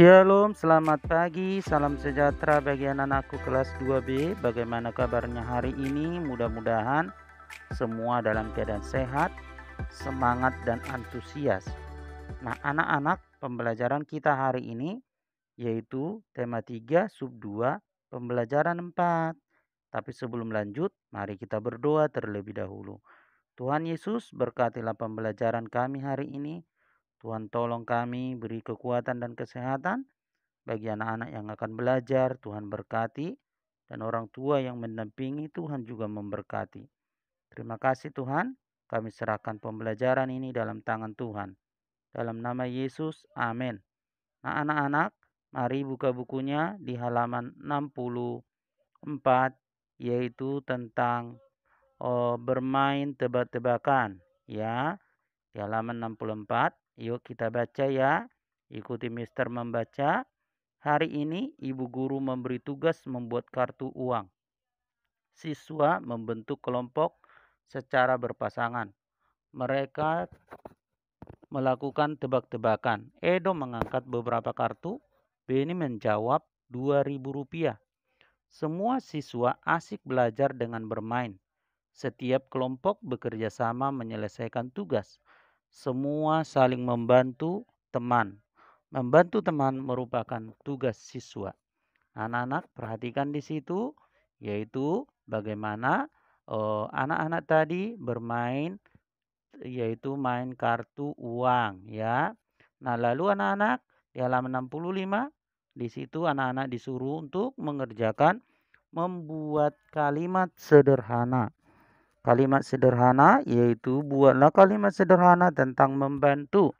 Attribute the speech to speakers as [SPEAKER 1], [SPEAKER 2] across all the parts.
[SPEAKER 1] Shalom, selamat pagi, salam sejahtera bagi anak-anakku kelas 2B. Bagaimana kabarnya hari ini? Mudah-mudahan semua dalam keadaan sehat, semangat dan antusias. Nah, anak-anak, pembelajaran kita hari ini yaitu tema 3 sub 2 pembelajaran 4. Tapi sebelum lanjut, mari kita berdoa terlebih dahulu. Tuhan Yesus, berkatilah pembelajaran kami hari ini. Tuhan tolong kami, beri kekuatan dan kesehatan bagi anak-anak yang akan belajar, Tuhan berkati, dan orang tua yang mendampingi, Tuhan juga memberkati. Terima kasih Tuhan, kami serahkan pembelajaran ini dalam tangan Tuhan. Dalam nama Yesus, amin. Nah anak-anak, mari buka bukunya di halaman 64, yaitu tentang oh, bermain tebak-tebakan. Ya, di halaman 64 Yuk kita baca ya. Ikuti Mister membaca. Hari ini ibu guru memberi tugas membuat kartu uang. Siswa membentuk kelompok secara berpasangan. Mereka melakukan tebak-tebakan. Edo mengangkat beberapa kartu. Beni menjawab Rp2.000. Semua siswa asik belajar dengan bermain. Setiap kelompok bekerja sama menyelesaikan tugas semua saling membantu teman. Membantu teman merupakan tugas siswa. Anak-anak perhatikan di situ yaitu bagaimana eh, anak-anak tadi bermain yaitu main kartu uang ya. Nah, lalu anak-anak di halaman 65 di situ anak-anak disuruh untuk mengerjakan membuat kalimat sederhana kalimat sederhana yaitu buatlah kalimat sederhana tentang membantu.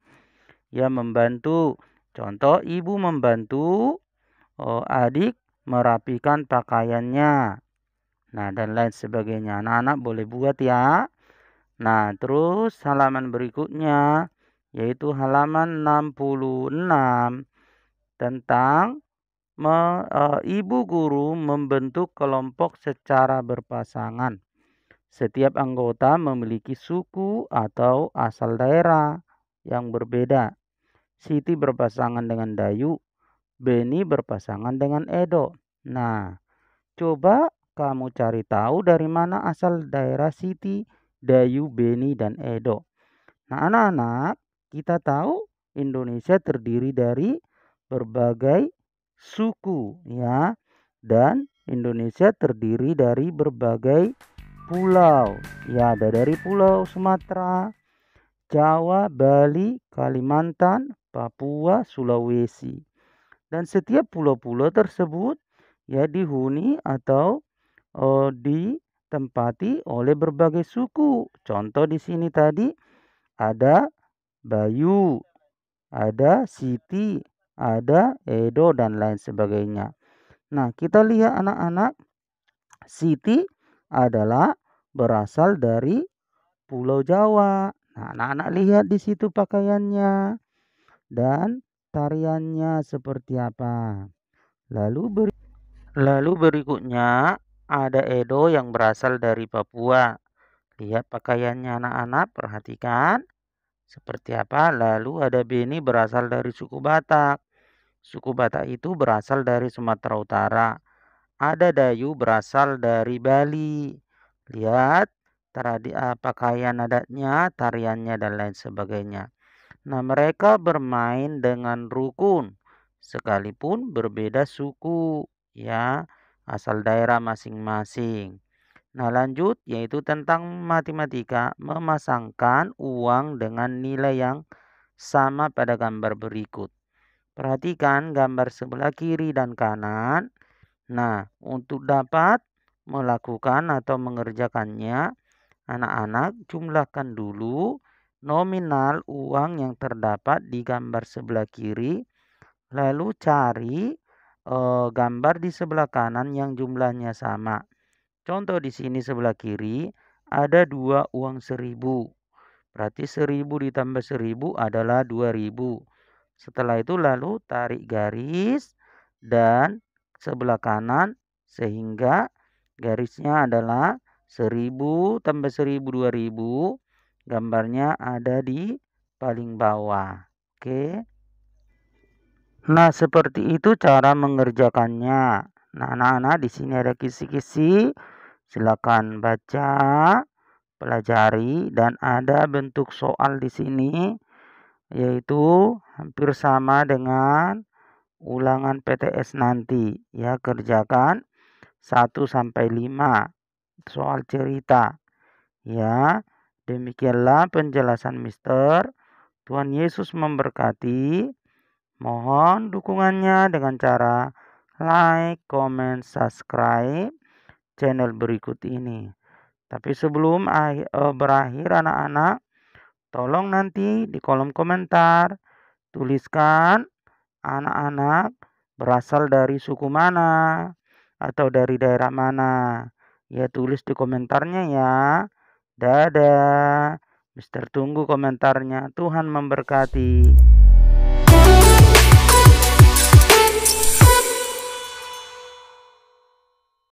[SPEAKER 1] Ya membantu. Contoh ibu membantu oh, adik merapikan pakaiannya. Nah dan lain sebagainya. Anak-anak boleh buat ya. Nah terus halaman berikutnya yaitu halaman 66 tentang me, e, ibu guru membentuk kelompok secara berpasangan. Setiap anggota memiliki suku atau asal daerah yang berbeda. Siti berpasangan dengan Dayu, Beni berpasangan dengan Edo. Nah, coba kamu cari tahu dari mana asal daerah Siti, Dayu, Beni, dan Edo. Nah, anak-anak, kita tahu Indonesia terdiri dari berbagai suku ya dan Indonesia terdiri dari berbagai pulau ya ada dari pulau Sumatera Jawa Bali Kalimantan Papua Sulawesi dan setiap pulau-pulau tersebut ya dihuni atau oh, ditempati oleh berbagai suku. Contoh di sini tadi ada Bayu, ada Siti, ada Edo dan lain sebagainya. Nah, kita lihat anak-anak Siti adalah berasal dari Pulau Jawa. Nah, anak-anak lihat di situ pakaiannya dan tariannya seperti apa. Lalu beri lalu berikutnya ada Edo yang berasal dari Papua. Lihat pakaiannya anak-anak, perhatikan seperti apa. Lalu ada Beni berasal dari suku Batak. Suku Batak itu berasal dari Sumatera Utara. Ada Dayu berasal dari Bali lihat tradi e, pakaian adatnya, tariannya dan lain sebagainya. Nah, mereka bermain dengan rukun sekalipun berbeda suku ya, asal daerah masing-masing. Nah, lanjut yaitu tentang matematika memasangkan uang dengan nilai yang sama pada gambar berikut. Perhatikan gambar sebelah kiri dan kanan. Nah, untuk dapat melakukan atau mengerjakannya, anak-anak jumlahkan dulu nominal uang yang terdapat di gambar sebelah kiri, lalu cari e, gambar di sebelah kanan yang jumlahnya sama. Contoh di sini sebelah kiri ada dua uang seribu. Berarti seribu ditambah seribu adalah dua ribu. Setelah itu lalu tarik garis dan sebelah kanan sehingga garisnya adalah 1000 tambah 1000 2000 gambarnya ada di paling bawah oke nah seperti itu cara mengerjakannya nah anak-anak di sini ada kisi-kisi silakan baca pelajari dan ada bentuk soal di sini yaitu hampir sama dengan ulangan PTS nanti ya kerjakan 1 sampai 5 soal cerita. Ya, demikianlah penjelasan Mister. Tuhan Yesus memberkati. Mohon dukungannya dengan cara like, comment, subscribe channel berikut ini. Tapi sebelum eh, berakhir anak-anak, tolong nanti di kolom komentar tuliskan anak-anak berasal dari suku mana atau dari daerah mana. Ya tulis di komentarnya ya. Dadah. Mister tunggu komentarnya. Tuhan memberkati.